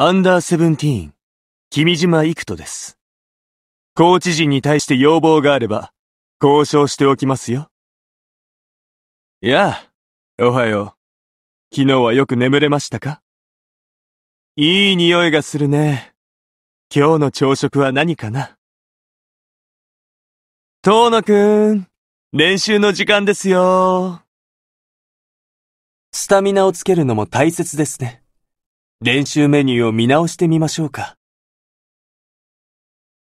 アンダーセブンティーン、君島幾人です。コーチ陣に対して要望があれば、交渉しておきますよ。やあ、おはよう。昨日はよく眠れましたかいい匂いがするね。今日の朝食は何かな遠野くん、練習の時間ですよ。スタミナをつけるのも大切ですね。練習メニューを見直してみましょうか。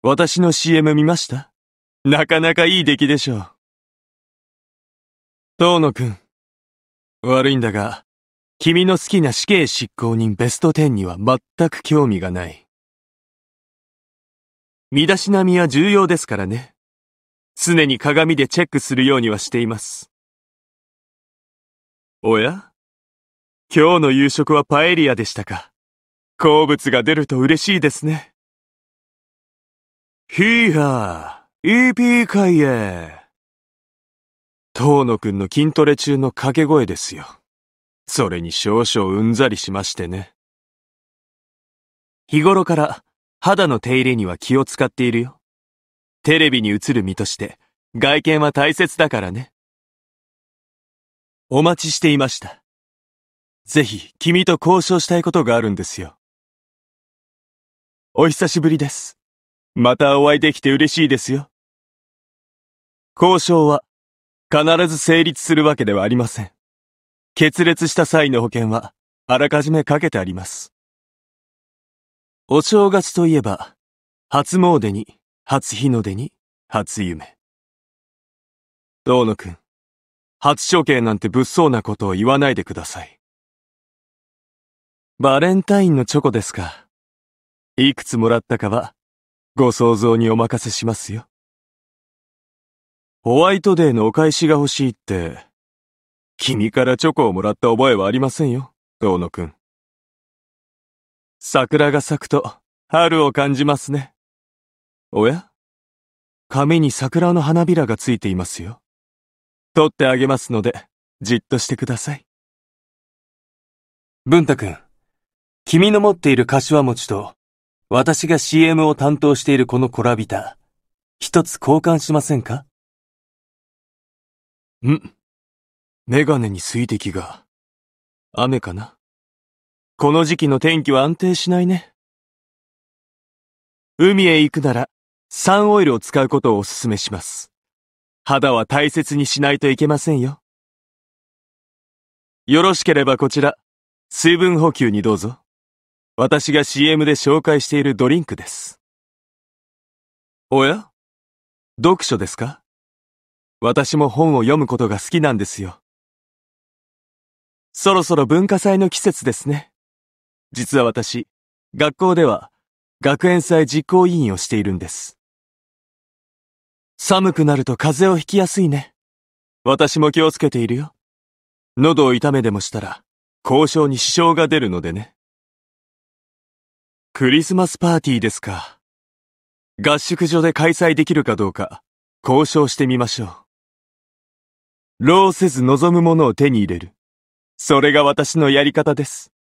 私の CM 見ましたなかなかいい出来でしょう。遠野くん。悪いんだが、君の好きな死刑執行人ベスト10には全く興味がない。身だしなみは重要ですからね。常に鏡でチェックするようにはしています。おや今日の夕食はパエリアでしたか。好物が出ると嬉しいですね。ヒーハー、EP 会へ。遠野くんの筋トレ中の掛け声ですよ。それに少々うんざりしましてね。日頃から肌の手入れには気を使っているよ。テレビに映る身として外見は大切だからね。お待ちしていました。ぜひ、君と交渉したいことがあるんですよ。お久しぶりです。またお会いできて嬉しいですよ。交渉は、必ず成立するわけではありません。決裂した際の保険は、あらかじめかけてあります。お正月といえば、初詣に、初日の出に、初夢。道野のくん、初処刑なんて物騒なことを言わないでください。バレンタインのチョコですか。いくつもらったかは、ご想像にお任せしますよ。ホワイトデーのお返しが欲しいって、君からチョコをもらった覚えはありませんよ、大野くん。桜が咲くと、春を感じますね。おや髪に桜の花びらがついていますよ。取ってあげますので、じっとしてください。文太くん。君の持っている柏餅と、私が CM を担当しているこのコラビタ、一つ交換しませんかんメガネに水滴が。雨かなこの時期の天気は安定しないね。海へ行くなら、サンオイルを使うことをお勧めします。肌は大切にしないといけませんよ。よろしければこちら、水分補給にどうぞ。私が CM で紹介しているドリンクです。おや読書ですか私も本を読むことが好きなんですよ。そろそろ文化祭の季節ですね。実は私、学校では学園祭実行委員をしているんです。寒くなると風邪をひきやすいね。私も気をつけているよ。喉を痛めでもしたら、交渉に支障が出るのでね。クリスマスパーティーですか。合宿所で開催できるかどうか、交渉してみましょう。労せず望むものを手に入れる。それが私のやり方です。